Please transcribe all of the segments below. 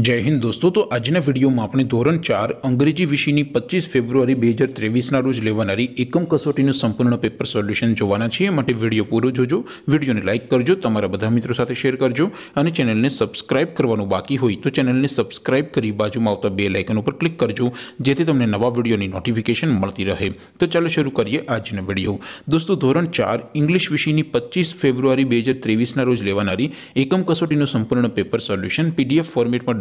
जय हिंद दोस्तों तो आज ने वीडियो मा अपने ધોરણ 4 અંગ્રેજી વિષયની 25 ફેબ્રુઆરી 2023 ના રોજ લેવાણારી એકમ કસોટીનું સંપૂર્ણ પેપર સોલ્યુશન જોવાના છે માટે વિડિયો પૂરો જોજો વિડિયોને લાઈક કરજો તમારા બધા મિત્રો સાથે શેર કરજો અને ચેનલને સબ્સ્ક્રાઇબ કરવાનું બાકી હોય તો ચેનલને સબ્સ્ક્રાઇબ કરી બાજુમાં આવતા બેલ આઇકન ઉપર ક્લિક કરજો જેથી તમને નવા વીડિયોની નોટિફિકેશન મળતી રહે તો ચાલો શરૂ કરીએ આજનો વિડિયો दोस्तों ધોરણ 4 ઇંગ્લિશ વિષયની 25 ફેબ્રુઆરી 2023 ના રોજ લેવાણારી એકમ કસોટીનું સંપૂર્ણ પેપર સોલ્યુશન PDF ફોર્મેટમાં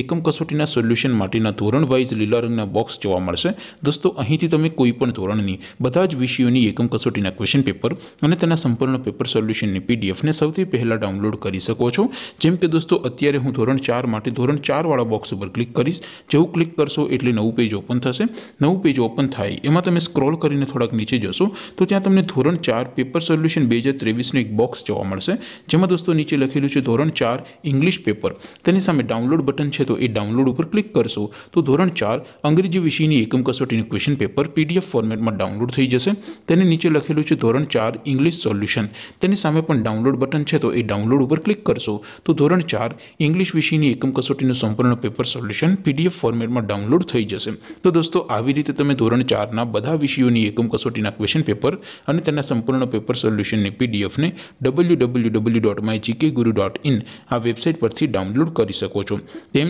એકમ કસોટીના સોલ્યુશન માટીના ધોરણ વાઇઝ લીલા રંગના બોક્સ જોવા મળશે દોસ્તો અહીંથી તમે કોઈપણ ધોરણની બધા જ વિષયોની એકમ કસોટીના ક્વેશ્ચન પેપર અને તેના સંપૂર્ણ પેપર સોલ્યુશનની પીડીએફ ને સૌથી પહેલા ડાઉનલોડ કરી શકો છો જેમ કે દોસ્તો અત્યારે હું ધોરણ 4 માટે ધોરણ 4 વાળો બોક્સ ઉપર ક્લિક કરીશ જેવું ક્લિક કરશો એટલે નવું પેજ ઓપન થશે નવું પેજ ઓપન થાય એમાં તમે સ્ક્રોલ કરીને થોડક નીચે જોશો તો ત્યાં તમને ધોરણ 4 પેપર સોલ્યુશન 2023 નો એક બોક્સ જોવા મળશે જેમાં દોસ્તો નીચે લખેલું છે ધોરણ 4 ઇંગ્લિશ પેપર તેની સામે ડાઉનલોડ બટન છે તો ઈ ડાઉનલોડ ઉપર ક્લિક કરશો તો ધોરણ 4 અંગ્રેજી વિષયની એકમ કસોટીનું ક્વેશ્ચન પેપર પીડીએફ ફોર્મેટમાં ડાઉનલોડ થઈ જશે તેની નીચે લખેલું છે ધોરણ 4 ઇંગ્લિશ સોલ્યુશન તેની સામે પણ ડાઉનલોડ બટન છે તો ઈ ડાઉનલોડ ઉપર ક્લિક કરશો તો ધોરણ 4 ઇંગ્લિશ વિષયની એકમ કસોટીનું સંપૂર્ણ પેપર સોલ્યુશન પીડીએફ ફોર્મેટમાં ડાઉનલોડ થઈ જશે તો દોસ્તો આવી રીતે તમે ધોરણ 4 ના બધા વિષયોની એકમ કસોટીના ક્વેશ્ચન પેપર અને તેના સંપૂર્ણ પેપર સોલ્યુશનને પીડીએફ ને www.mygkguru.in આ વેબસાઈટ પરથી ડાઉનલોડ કરી શકો છો તેમ